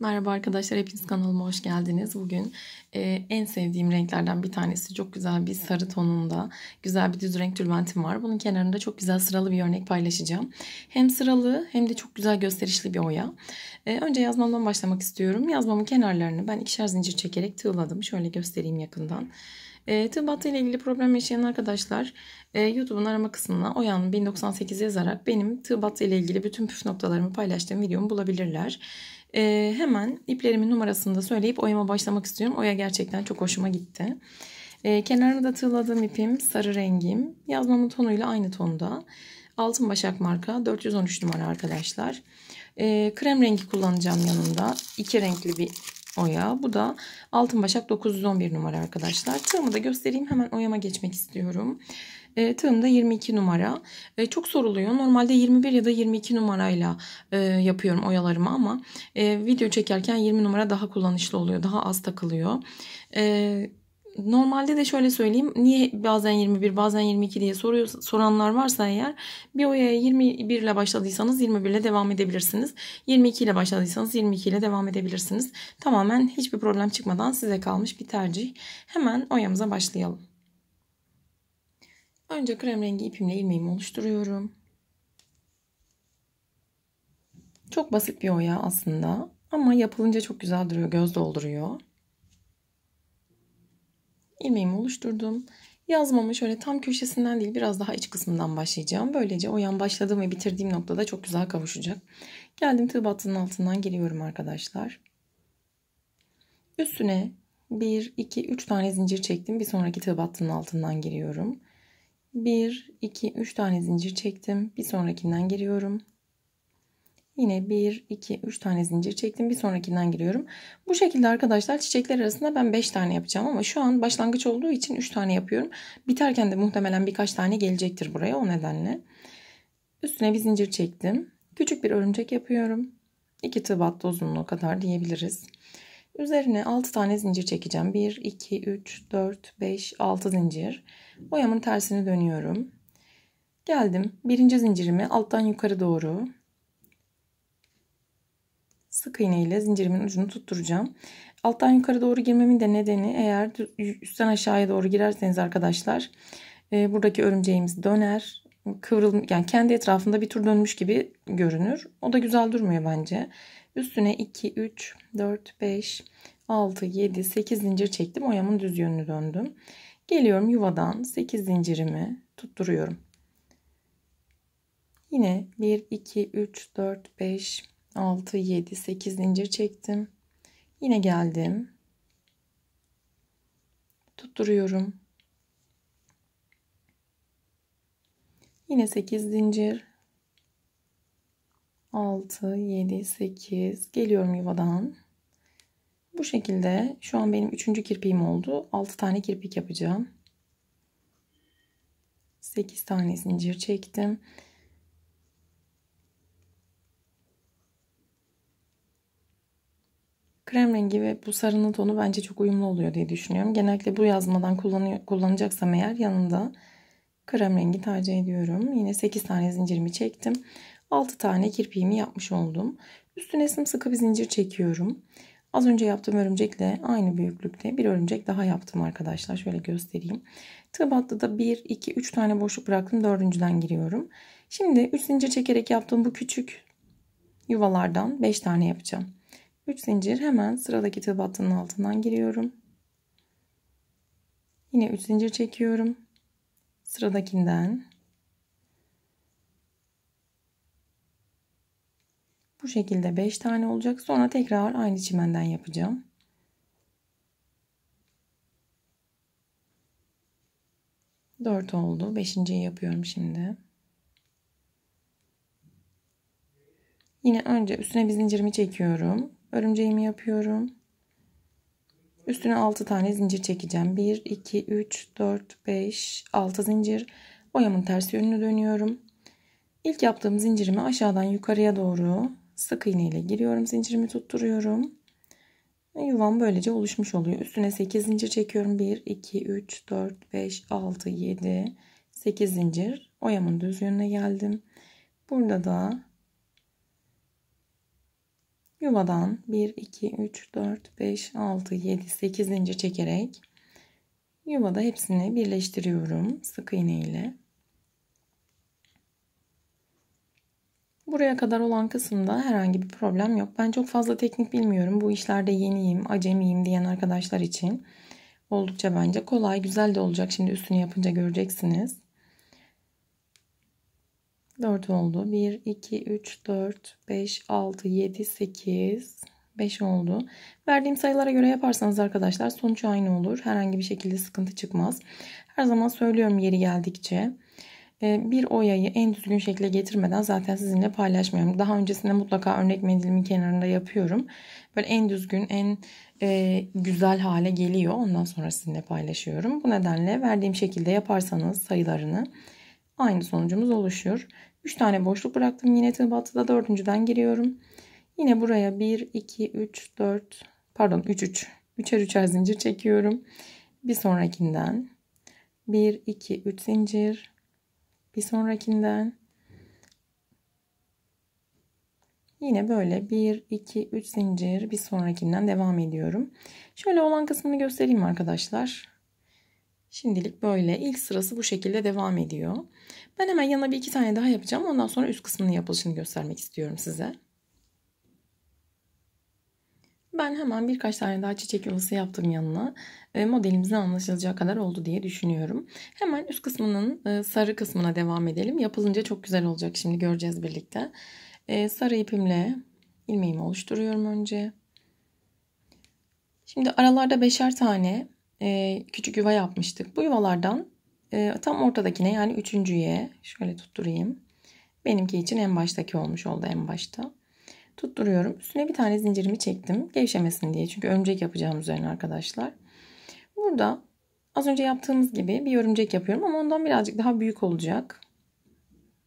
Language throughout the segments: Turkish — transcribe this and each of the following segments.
Merhaba arkadaşlar, hepiniz kanalıma hoş geldiniz. Bugün e, en sevdiğim renklerden bir tanesi çok güzel bir sarı tonunda güzel bir düz renk tülbentim var. Bunun kenarında çok güzel sıralı bir örnek paylaşacağım. Hem sıralı hem de çok güzel gösterişli bir oya. E, önce yazmamdan başlamak istiyorum. Yazmamın kenarlarını ben ikişer zincir çekerek tığladım. Şöyle göstereyim yakından. E, tığ battı ile ilgili problem yaşayan arkadaşlar e, YouTube'un arama kısmına Oyan 1098 yazarak benim tığ battı ile ilgili bütün püf noktalarımı paylaştığım videomu bulabilirler. E, hemen iplerimin numarasını da söyleyip oyama başlamak istiyorum. Oya gerçekten çok hoşuma gitti. E, kenarına da tığladığım ipim sarı rengim. Yazmamın tonuyla aynı tonda. Altın Başak marka 413 numara arkadaşlar. E, krem rengi kullanacağım yanında. iki renkli bir oya. Bu da Altın Başak 911 numara arkadaşlar. Tığımı da göstereyim. Hemen oyama geçmek istiyorum. E, tığım da 22 numara. E, çok soruluyor. Normalde 21 ya da 22 numarayla e, yapıyorum oyalarımı ama e, video çekerken 20 numara daha kullanışlı oluyor. Daha az takılıyor. Evet normalde de şöyle söyleyeyim. Niye bazen 21 bazen 22 diye soruyor, soranlar varsa eğer bir oyaya 21 ile başladıysanız 21 ile devam edebilirsiniz. 22 ile başladıysanız 22 ile devam edebilirsiniz. Tamamen hiçbir problem çıkmadan size kalmış bir tercih. Hemen oyamıza başlayalım. Önce krem rengi ipimle ilmeğimi oluşturuyorum. Çok basit bir oya aslında ama yapılınca çok güzel duruyor, göz dolduruyor. İlmeğimi oluşturdum. Yazmamı şöyle tam köşesinden değil biraz daha iç kısmından başlayacağım. Böylece oyan başladığım ve bitirdiğim noktada çok güzel kavuşacak. Geldim tığ battının altından giriyorum arkadaşlar. Üstüne 1, 2, 3 tane zincir çektim. Bir sonraki tığ battının altından giriyorum. 1, 2, 3 tane zincir çektim. Bir sonrakinden giriyorum. Yine 1, 2, 3 tane zincir çektim. Bir sonrakinden giriyorum. Bu şekilde arkadaşlar çiçekler arasında ben 5 tane yapacağım ama şu an başlangıç olduğu için 3 tane yapıyorum. Biterken de muhtemelen birkaç tane gelecektir buraya o nedenle. Üstüne bir zincir çektim. Küçük bir örümcek yapıyorum. 2 tıbat uzunluğu kadar diyebiliriz. Üzerine 6 tane zincir çekeceğim. 1, 2, 3, 4, 5, 6 zincir. Boyamın tersini dönüyorum. Geldim. Birinci zincirimi alttan yukarı doğru sık iğne ile zincirimin ucunu tutturacağım. Alttan yukarı doğru girmemin de nedeni eğer üstten aşağıya doğru girerseniz arkadaşlar e, buradaki örümceğimiz döner. Kıvrıl, yani kendi etrafında bir tur dönmüş gibi görünür. O da güzel durmuyor bence. Üstüne 2, 3, 4, 5, 6, 7, 8 zincir çektim. Oyamın düz yönünü döndüm. Geliyorum yuvadan 8 zincirimi tutturuyorum. Yine 1, 2, 3, 4, 5, 6, 7, 8 zincir çektim. Yine geldim. Tutturuyorum. Yine 8 zincir 6, 7, 8 geliyorum yuvadan. Bu şekilde şu an benim üçüncü kirpiğim oldu. 6 tane kirpik yapacağım. 8 tane zincir çektim. Krem rengi ve bu sarının tonu bence çok uyumlu oluyor diye düşünüyorum. Genellikle bu yazmadan kullanacaksam eğer yanında krem rengi tercih ediyorum. Yine 8 tane zincirimi çektim. 6 tane kirpiğimi yapmış oldum. Üstüne sımsıkı bir zincir çekiyorum. Az önce yaptığım örümcekle aynı büyüklükte bir örümcek daha yaptım arkadaşlar. Şöyle göstereyim. Tığ battı da 1, 2, 3 tane boşluk bıraktım. Dördüncüden giriyorum. Şimdi 3 zincir çekerek yaptığım bu küçük yuvalardan 5 tane yapacağım. 3 zincir hemen sıradaki tığ altından giriyorum. Yine 3 zincir çekiyorum. Sıradakinden Bu şekilde 5 tane olacak. Sonra tekrar aynı çimenden yapacağım. Dört oldu. Beşinciyi yapıyorum şimdi. Yine önce üstüne bir zincirimi çekiyorum. Örümceğimi yapıyorum. Üstüne altı tane zincir çekeceğim. Bir, iki, üç, dört, beş, altı zincir. Boyamın ters yönünü dönüyorum. İlk yaptığım zincirimi aşağıdan yukarıya doğru sık iğne ile giriyorum. Zincirimi tutturuyorum. Yuvam böylece oluşmuş oluyor. Üstüne 8 zincir çekiyorum. 1, 2, 3, 4, 5, 6, 7, 8 zincir. Oyamın düz yönüne geldim. Burada da yuvadan 1, 2, 3, 4, 5, 6, 7, 8 zincir çekerek yuvada hepsini birleştiriyorum sık iğne ile. Buraya kadar olan kısımda herhangi bir problem yok. Ben çok fazla teknik bilmiyorum. Bu işlerde yeniyim, acemiyim diyen arkadaşlar için oldukça bence kolay, güzel de olacak. Şimdi üstünü yapınca göreceksiniz. 4 oldu. 1, 2, 3, 4, 5, 6, 7, 8, 5 oldu. Verdiğim sayılara göre yaparsanız arkadaşlar sonuç aynı olur. Herhangi bir şekilde sıkıntı çıkmaz. Her zaman söylüyorum yeri geldikçe. Ee, bir oyayı en düzgün şekle getirmeden zaten sizinle paylaşmıyorum. Daha öncesinde mutlaka örnek mendilimin kenarında yapıyorum. Böyle en düzgün, en e, güzel hale geliyor. Ondan sonra sizinle paylaşıyorum. Bu nedenle verdiğim şekilde yaparsanız sayılarını aynı sonucumuz oluşuyor. 3 tane boşluk bıraktım. Yine tığ battıda dördüncüden giriyorum. Yine buraya 1, 2, 3, 4 pardon 3, 3. 3'er 3'er zincir çekiyorum. Bir sonrakinden 1, 2, 3 zincir bir sonrakinden Yine böyle 1, 2, 3 zincir bir sonrakinden devam ediyorum. Şöyle olan kısmını göstereyim arkadaşlar. Şimdilik böyle. ilk sırası bu şekilde devam ediyor. Ben hemen yana bir iki tane daha yapacağım. Ondan sonra üst kısmının yapılışını göstermek istiyorum size. Ben hemen birkaç tane daha çiçek yuvası yaptım yanına. E, Modelimizin anlaşılacağı kadar oldu diye düşünüyorum. Hemen üst kısmının e, sarı kısmına devam edelim. Yapılınca çok güzel olacak şimdi göreceğiz birlikte. E, sarı ipimle ilmeğimi oluşturuyorum önce. Şimdi aralarda beşer tane küçük yuva yapmıştık. Bu yuvalardan tam ortadakine yani üçüncüye şöyle tutturayım. Benimki için en baştaki olmuş oldu en başta tutturuyorum. Üstüne bir tane zincirimi çektim. Gevşemesin diye. Çünkü örümcek yapacağım üzerine arkadaşlar. Burada az önce yaptığımız gibi bir örümcek yapıyorum ama ondan birazcık daha büyük olacak.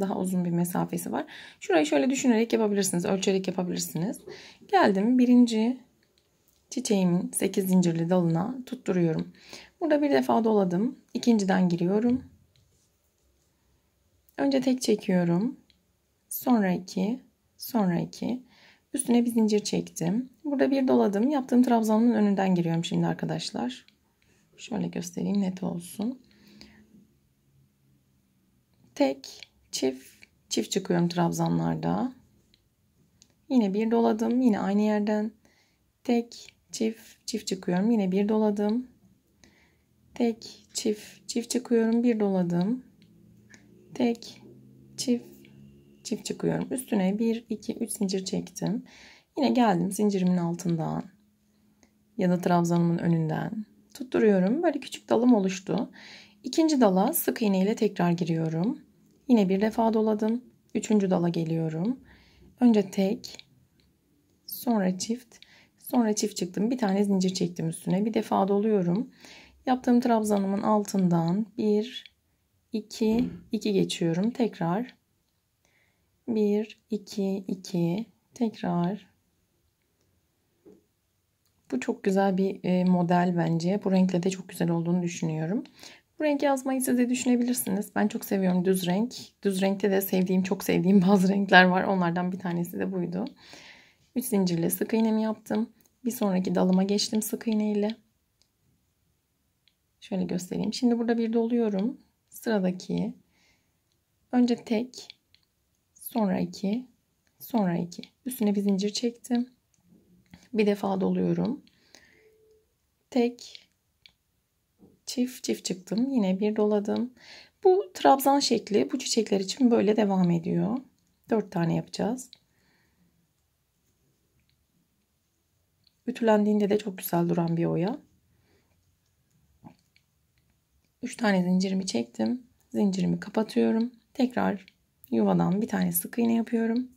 Daha uzun bir mesafesi var. Şurayı şöyle düşünerek yapabilirsiniz. Ölçerek yapabilirsiniz. Geldim birinci çiçeğimin 8 zincirli dalına tutturuyorum. Burada bir defa doladım. İkinciden giriyorum. Önce tek çekiyorum. Sonra iki. Sonra 2. Üstüne bir zincir çektim. Burada bir doladım. Yaptığım trabzanın önünden giriyorum şimdi arkadaşlar. Şöyle göstereyim net olsun. Tek, çift, çift çıkıyorum trabzanlarda. Yine bir doladım. Yine aynı yerden tek, çift, çift çıkıyorum. Yine bir doladım. Tek, çift, çift çıkıyorum. Bir doladım. Tek, çift, çift çıkıyorum. Üstüne 1, 2, 3 zincir çektim. Yine geldim zincirimin altından ya da trabzanımın önünden tutturuyorum. Böyle küçük dalım oluştu. İkinci dala sık iğne ile tekrar giriyorum. Yine bir defa doladım. Üçüncü dala geliyorum. Önce tek, sonra çift, sonra çift çıktım. Bir tane zincir çektim üstüne. Bir defa doluyorum. Yaptığım trabzanımın altından bir iki iki geçiyorum. Tekrar 1, 2, 2. Tekrar. Bu çok güzel bir e, model bence. Bu renkle de çok güzel olduğunu düşünüyorum. Bu renk yazmayı siz de düşünebilirsiniz. Ben çok seviyorum düz renk. Düz renkte de sevdiğim, çok sevdiğim bazı renkler var. Onlardan bir tanesi de buydu. 3 zincirle sık iğnemi yaptım. Bir sonraki dalıma geçtim sık iğneyle. Şöyle göstereyim. Şimdi burada bir doluyorum. Sıradaki önce tek sonra 2, sonra 2. Üstüne bir zincir çektim. Bir defa doluyorum. Tek, çift, çift çıktım. Yine bir doladım. Bu trabzan şekli bu çiçekler için böyle devam ediyor. 4 tane yapacağız. Ütülendiğinde de çok güzel duran bir oya. 3 tane zincirimi çektim. Zincirimi kapatıyorum. Tekrar yuvadan bir tane sık iğne yapıyorum.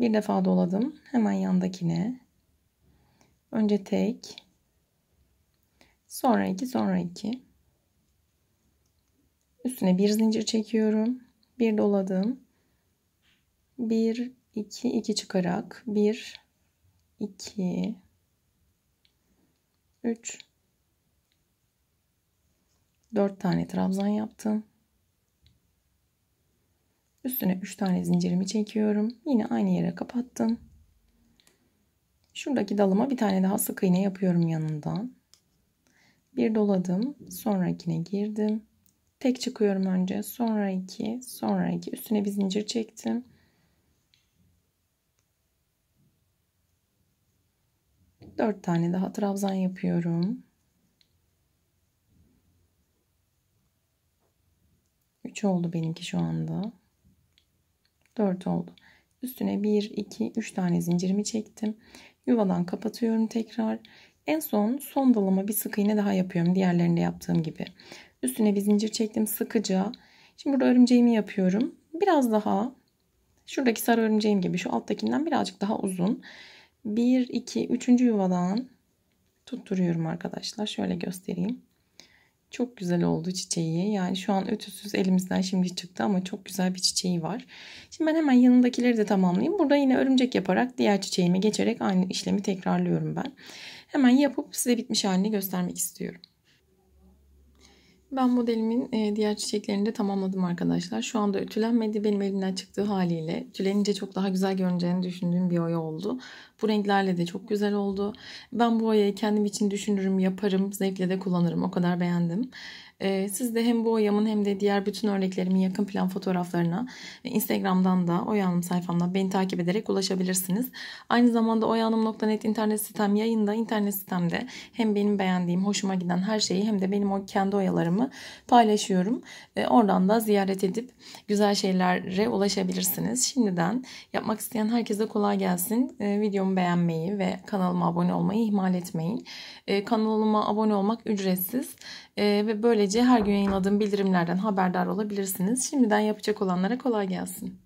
Bir defa doladım. Hemen yandakine. Önce tek. Sonra iki, sonra iki. Üstüne bir zincir çekiyorum. Bir doladım. Bir, iki, iki çıkarak. Bir, iki, üç, dört tane trabzan yaptım. Üstüne 3 tane zincirimi çekiyorum. Yine aynı yere kapattım. Şuradaki dalıma bir tane daha sık iğne yapıyorum yanından. Bir doladım. Sonrakine girdim. Tek çıkıyorum önce. Sonra iki. Sonra iki. Üstüne bir zincir çektim. Dört tane daha trabzan yapıyorum. Üç oldu benimki şu anda. 4 oldu. Üstüne 1, 2, 3 tane zincirimi çektim. Yuvadan kapatıyorum tekrar. En son son dalama bir sık iğne daha yapıyorum. Diğerlerinde yaptığım gibi. Üstüne bir zincir çektim sıkıca. Şimdi burada örümceğimi yapıyorum. Biraz daha şuradaki sarı örümceğim gibi şu alttakinden birazcık daha uzun. 1, 2, 3. yuvadan tutturuyorum arkadaşlar. Şöyle göstereyim. Çok güzel oldu çiçeği. Yani şu an ötüsüz elimizden şimdi çıktı ama çok güzel bir çiçeği var. Şimdi ben hemen yanındakileri de tamamlayayım. Burada yine örümcek yaparak diğer çiçeğime geçerek aynı işlemi tekrarlıyorum ben. Hemen yapıp size bitmiş halini göstermek istiyorum. Ben modelimin e, diğer çiçeklerini de tamamladım arkadaşlar. Şu anda ütülenmedi. Benim elimden çıktığı haliyle ütülenince çok daha güzel görüneceğini düşündüğüm bir oya oldu. Bu renklerle de çok güzel oldu. Ben bu oyayı kendim için düşünürüm, yaparım, zevkle de kullanırım. O kadar beğendim. Ee, siz de hem bu oyamın hem de diğer bütün örneklerimin yakın plan fotoğraflarına e, Instagram'dan da oyanım sayfamdan beni takip ederek ulaşabilirsiniz. Aynı zamanda oyanım.net internet sitem yayında internet sitemde hem benim beğendiğim, hoşuma giden her şeyi hem de benim o kendi oyalarımı paylaşıyorum. Ee, oradan da ziyaret edip güzel şeylere ulaşabilirsiniz. Şimdiden yapmak isteyen herkese kolay gelsin. Ee, videomu beğenmeyi ve kanalıma abone olmayı ihmal etmeyin. kanalıma abone olmak ücretsiz. E, ve böylece her gün yayınladığım bildirimlerden haberdar olabilirsiniz. Şimdiden yapacak olanlara kolay gelsin.